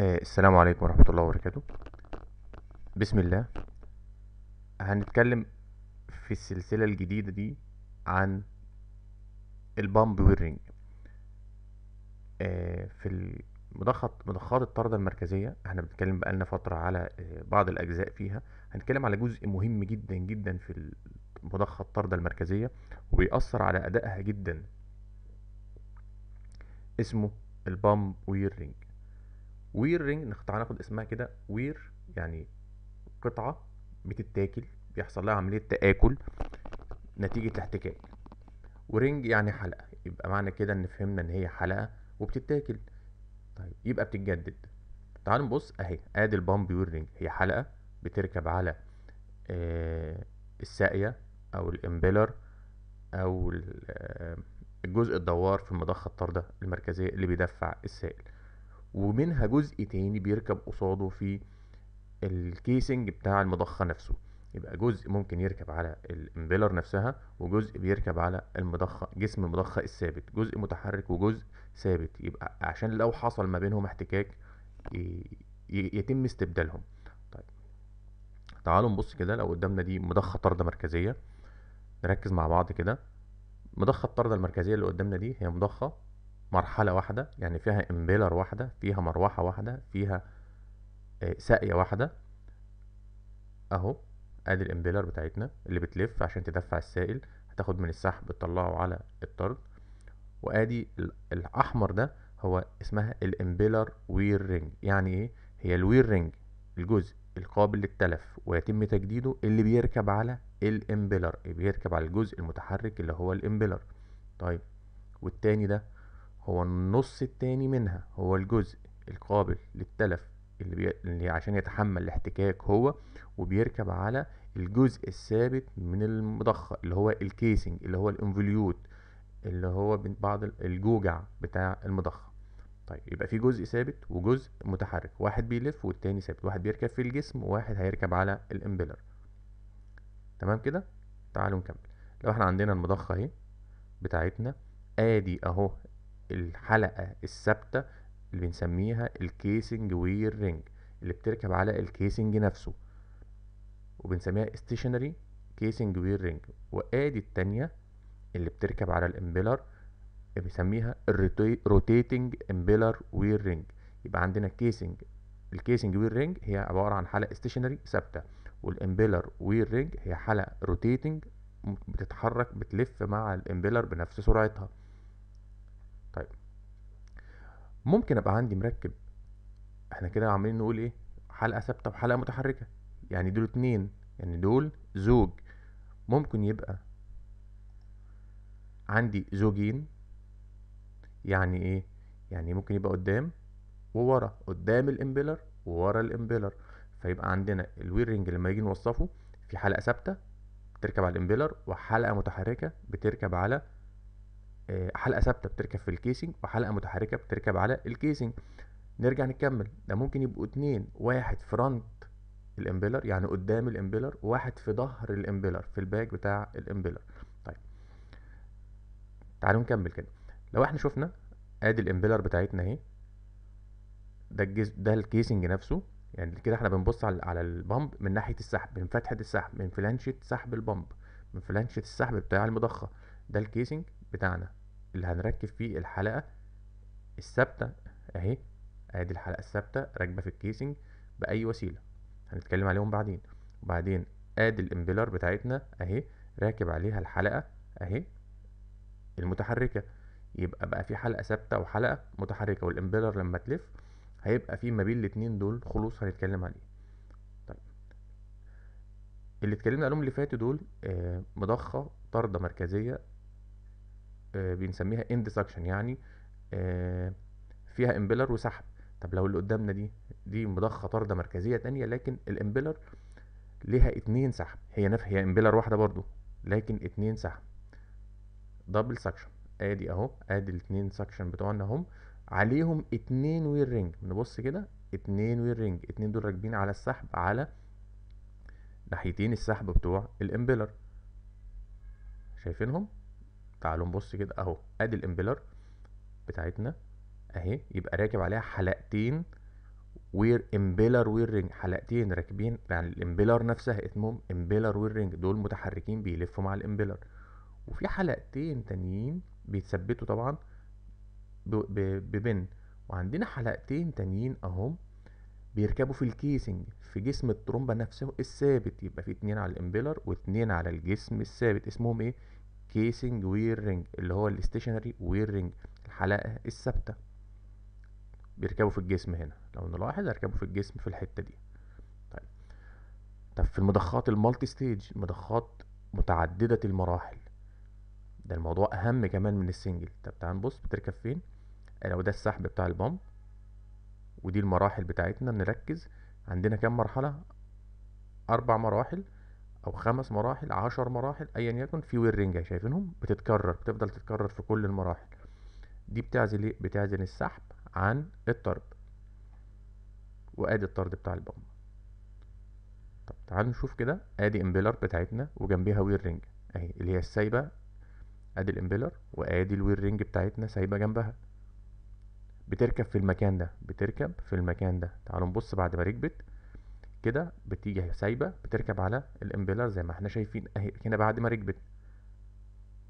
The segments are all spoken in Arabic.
آه، السلام عليكم ورحمة الله وبركاته بسم الله هنتكلم في السلسلة الجديدة دي عن البامب ويرنج آه، في مضخات مضخات الطردة المركزية احنا بنتكلم بقالنا فترة على آه، بعض الأجزاء فيها هنتكلم على جزء مهم جدا جدا في مضخة الطردة المركزية وبيأثر على أدائها جدا اسمه البامب ويرنج وير رينج تعال ناخد اسمها كده وير يعني قطعة بتتاكل بيحصل لها عملية تآكل نتيجة الاحتكاك ورينج يعني حلقة يبقى معنى كده ان فهمنا ان هي حلقة وبتتاكل طيب يبقى بتتجدد تعالوا نبص اهي ادي البامب رينج هي حلقة بتركب على آه الساقية او الامبيلر او الجزء آه، الدوار في المضخة الطاردة المركزية اللي بيدفع السائل ومنها جزء تاني بيركب قصاده في الكيسنج بتاع المضخة نفسه يبقى جزء ممكن يركب على الامبيلر نفسها وجزء بيركب على المضخة جسم المضخة الثابت جزء متحرك وجزء ثابت يبقى عشان لو حصل ما بينهم احتكاك يتم استبدالهم طيب تعالوا نبص كده لو قدامنا دي مضخة طردة مركزية نركز مع بعض كده مضخة الطردة المركزية اللي قدامنا دي هي مضخة مرحلة واحدة يعني فيها امبيلر واحدة فيها مروحة واحدة فيها آه، ساقية واحدة اهو ادي الامبيلر بتاعتنا اللي بتلف عشان تدفع السائل هتاخد من السحب تطلعه على الطرد وادي الاحمر ده هو اسمها الامبيلر وير رينج يعني ايه هي الوير رينج الجزء القابل للتلف ويتم تجديده اللي بيركب على الامبيلر بيركب على الجزء المتحرك اللي هو الامبيلر طيب والتاني ده هو النص التاني منها هو الجزء القابل للتلف اللي, بي... اللي عشان يتحمل الاحتكاك هو وبيركب على الجزء الثابت من المضخة اللي هو الكيسنج اللي هو الانفوليوت اللي هو بعض الجوجع بتاع المضخة طيب يبقى في جزء ثابت وجزء متحرك واحد بيلف والتاني ثابت واحد بيركب في الجسم وواحد هيركب على الامبلر تمام كده تعالوا نكمل لو احنا عندنا المضخة اهي بتاعتنا ادي اهو الحلقة الثابتة اللي بنسميها الكيسنج رينج اللي بتركب على الكيسنج نفسه وبنسميها استيشنري كيسنج رينج وادي التانية اللي بتركب على الامبيلر بنسميها الروتيتنج امبيلر رينج يبقى عندنا كيسنج الكيسنج رينج هي عبارة عن حلقة استيشنري ثابتة والامبيلر رينج هي حلقة روتيتنج بتتحرك بتلف مع الامبيلر بنفس سرعتها ممكن ابقى عندي مركب احنا كده عمالين نقول ايه حلقه ثابته وحلقه متحركه يعني دول اتنين يعني دول زوج ممكن يبقى عندي زوجين يعني ايه يعني ممكن يبقى قدام وورا قدام الامبيلر وورا الامبيلر فيبقى عندنا الويرنج لما يجي نوصفه في حلقه ثابته بتركب على الامبيلر وحلقه متحركه بتركب على آه، حلقه ثابته بتركب في الكيسنج وحلقه متحركه بتركب على الكيسنج نرجع نكمل ده ممكن يبقوا اتنين واحد فرونت الامبيلر يعني قدام الامبيلر وواحد في ظهر الامبيلر في الباك بتاع الامبيلر طيب تعالوا نكمل كده لو احنا شفنا ادي الامبيلر بتاعتنا اهي ده الجزء ده الكيسنج نفسه يعني كده احنا بنبص على على البامب من ناحيه السحب من فتحه السحب من فلانشه سحب البامب من فلانشه السحب بتاع المضخه ده الكيسنج بتاعنا اللي هنركب فيه الحلقة الثابتة اهي ادي الحلقة الثابتة راكبة في الكيسنج بأي وسيلة هنتكلم عليهم بعدين وبعدين ادي الامبلر بتاعتنا اهي راكب عليها الحلقة اهي المتحركة يبقى بقى في حلقة ثابتة وحلقة متحركة والامبلر لما تلف هيبقى في ما بين الاتنين دول خلوص هنتكلم عليه طيب اللي اتكلمنا عليهم اللي فاتوا دول آه، مضخة طاردة مركزية آه، بنسميها اند سكشن يعني آه، فيها امبيلر وسحب طب لو اللي قدامنا دي دي مضخه طارده مركزيه تانية لكن الامبيلر ليها اتنين سحب هي نفس هي امبيلر واحده برضو لكن اتنين سحب دبل سكشن ادي اهو ادي الاتنين سكشن بتوعنا هم عليهم اتنين وير رينج نبص كده اتنين وير رينج اتنين دول راكبين على السحب على ناحيتين السحب بتوع الامبيلر شايفينهم تعالوا نبص كده اهو ادي الامبلر بتاعتنا اهي يبقى راكب عليها حلقتين وير امبيلر وير رينج حلقتين راكبين يعني الامبيلر نفسها اسمهم امبيلر وير رينج دول متحركين بيلفوا مع الامبيلر وفي حلقتين تانيين بيتثبتوا طبعا ببن وعندنا حلقتين تانيين اهم بيركبوا في الكيسنج في جسم الترومبه نفسه الثابت يبقى في اتنين على الامبيلر واتنين على الجسم الثابت اسمهم ايه كيسنج وير رينج اللي هو الاستيشنري وير رينج الحلقة الثابتة بيركبوا في الجسم هنا لو نلاحظ هيركبوا في الجسم في الحتة دي طيب طب في المضخات المالتي ستيج مضخات متعددة المراحل ده الموضوع أهم كمان من السنجل طب تعال نبص بتركب فين لو ده السحب بتاع البامب ودي المراحل بتاعتنا نركز عندنا كام مرحلة أربع مراحل او خمس مراحل عشر مراحل ايا يكن في ورنجة شايفينهم بتتكرر بتفضل تتكرر في كل المراحل دي بتعزل ايه بتعزل السحب عن الطرد وادي الطرد بتاع البامب طب تعال نشوف كده ادي امبيلر بتاعتنا وجنبيها وير رينج اهي اللي هي السايبه ادي الامبيلر وادي الوير رينج بتاعتنا سايبه جنبها بتركب في المكان ده بتركب في المكان ده تعالوا نبص بعد ما ركبت كده بتيجي سايبه بتركب على الامبيلر زي ما احنا شايفين اهي هنا بعد ما ركبت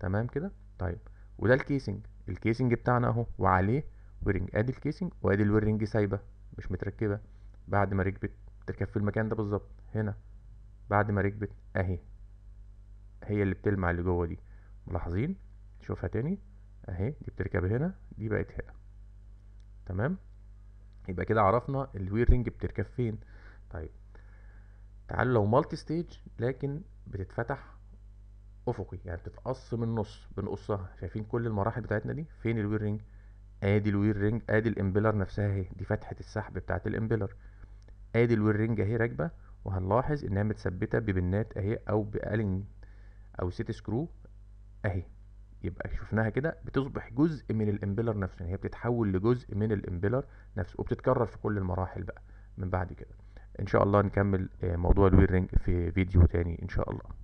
تمام كده طيب وده الكيسنج الكيسنج بتاعنا اهو وعليه ويرنج ادي الكيسنج وادي الويرنج سايبه مش متركبه بعد ما ركبت تركب في المكان ده بالظبط هنا بعد ما ركبت اهي هي اللي بتلمع اللي جوه دي ملاحظين شوفها تاني اهي دي بتركب هنا دي بقت هنا تمام يبقى كده عرفنا الويرنج بتركب فين طيب تعالوا لو مالتي ستيج لكن بتتفتح افقي يعني بتتقص من النص بنقصها شايفين كل المراحل بتاعتنا دي فين الوير رينج ادي الوير رينج ادي الامبلر نفسها اهي دي فتحه السحب بتاعه الامبلر ادي الوير رينج اهي راكبه وهنلاحظ انها متثبته ببنات اهي او بالين او سيت سكرو اهي يبقى شفناها كده بتصبح جزء من الامبلر نفسه يعني هي بتتحول لجزء من الامبلر نفسه وبتتكرر في كل المراحل بقى من بعد كده ان شاء الله نكمل آه، موضوع الويرنج في فيديو تاني ان شاء الله